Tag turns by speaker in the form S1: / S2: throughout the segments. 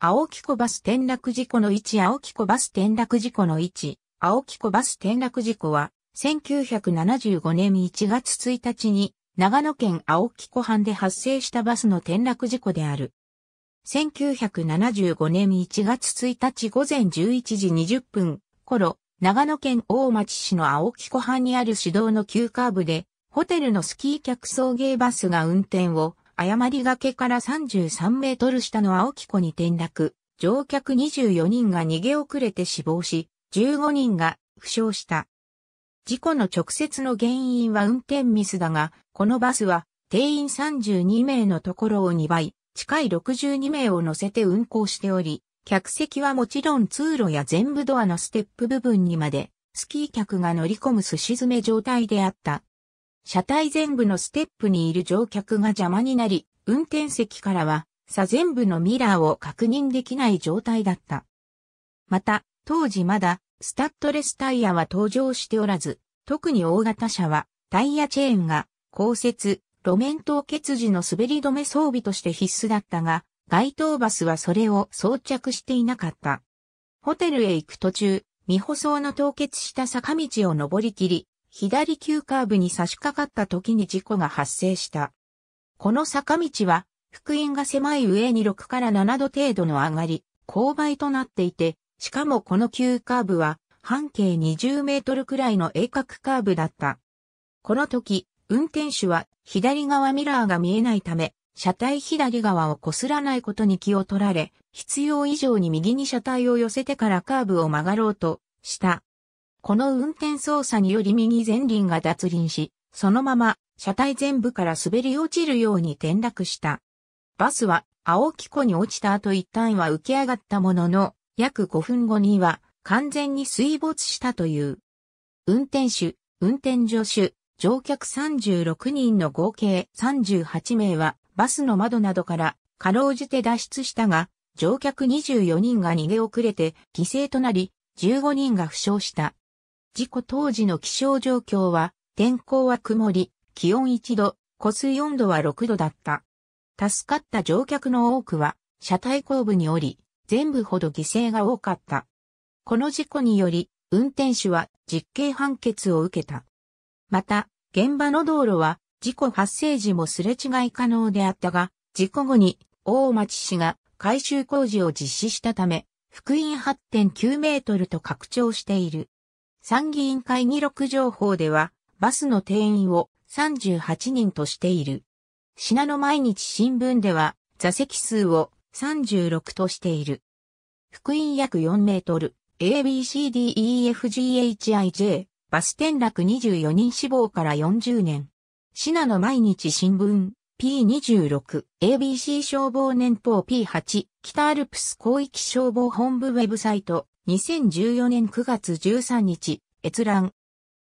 S1: 青木湖バス転落事故の位置青木湖バス転落事故の位置青木湖バス転落事故は1975年1月1日に長野県青木湖畔で発生したバスの転落事故である。1975年1月1日午前11時20分頃、長野県大町市の青木湖畔にある市道の急カーブで、ホテルのスキー客送迎バスが運転を誤りがけから33メートル下の青木湖に転落、乗客24人が逃げ遅れて死亡し、15人が負傷した。事故の直接の原因は運転ミスだが、このバスは定員32名のところを2倍、近い62名を乗せて運行しており、客席はもちろん通路や全部ドアのステップ部分にまで、スキー客が乗り込むすし詰め状態であった。車体前部のステップにいる乗客が邪魔になり、運転席からは、左前部のミラーを確認できない状態だった。また、当時まだ、スタッドレスタイヤは登場しておらず、特に大型車は、タイヤチェーンが、降雪、路面凍結時の滑り止め装備として必須だったが、街頭バスはそれを装着していなかった。ホテルへ行く途中、未舗装の凍結した坂道を登り切り、左急カーブに差し掛かった時に事故が発生した。この坂道は、福音が狭い上に6から7度程度の上がり、勾配となっていて、しかもこの急カーブは、半径20メートルくらいの鋭角カーブだった。この時、運転手は左側ミラーが見えないため、車体左側をこすらないことに気を取られ、必要以上に右に車体を寄せてからカーブを曲がろうとした。この運転操作により右前輪が脱輪し、そのまま車体全部から滑り落ちるように転落した。バスは青木湖に落ちた後一旦は浮き上がったものの、約5分後には完全に水没したという。運転手、運転助手、乗客36人の合計38名はバスの窓などからかろうじて脱出したが、乗客24人が逃げ遅れて犠牲となり、15人が負傷した。事故当時の気象状況は、天候は曇り、気温1度、個数温度は6度だった。助かった乗客の多くは、車体後部におり、全部ほど犠牲が多かった。この事故により、運転手は実刑判決を受けた。また、現場の道路は、事故発生時もすれ違い可能であったが、事故後に、大町市が改修工事を実施したため、福音8.9メートルと拡張している。参議院会議録情報では、バスの定員を38人としている。品の毎日新聞では、座席数を36としている。福音約4メートル、ABCDEFGHIJ、バス転落24人死亡から40年。品の毎日新聞、P26、ABC 消防年報 P8、北アルプス広域消防本部ウェブサイト、2014年9月13日、閲覧。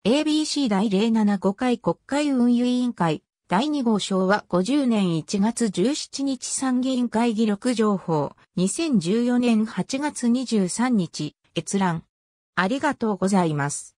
S1: ABC 第075回国会運輸委員会第2号昭和50年1月17日参議院会議録情報2014年8月23日閲覧ありがとうございます。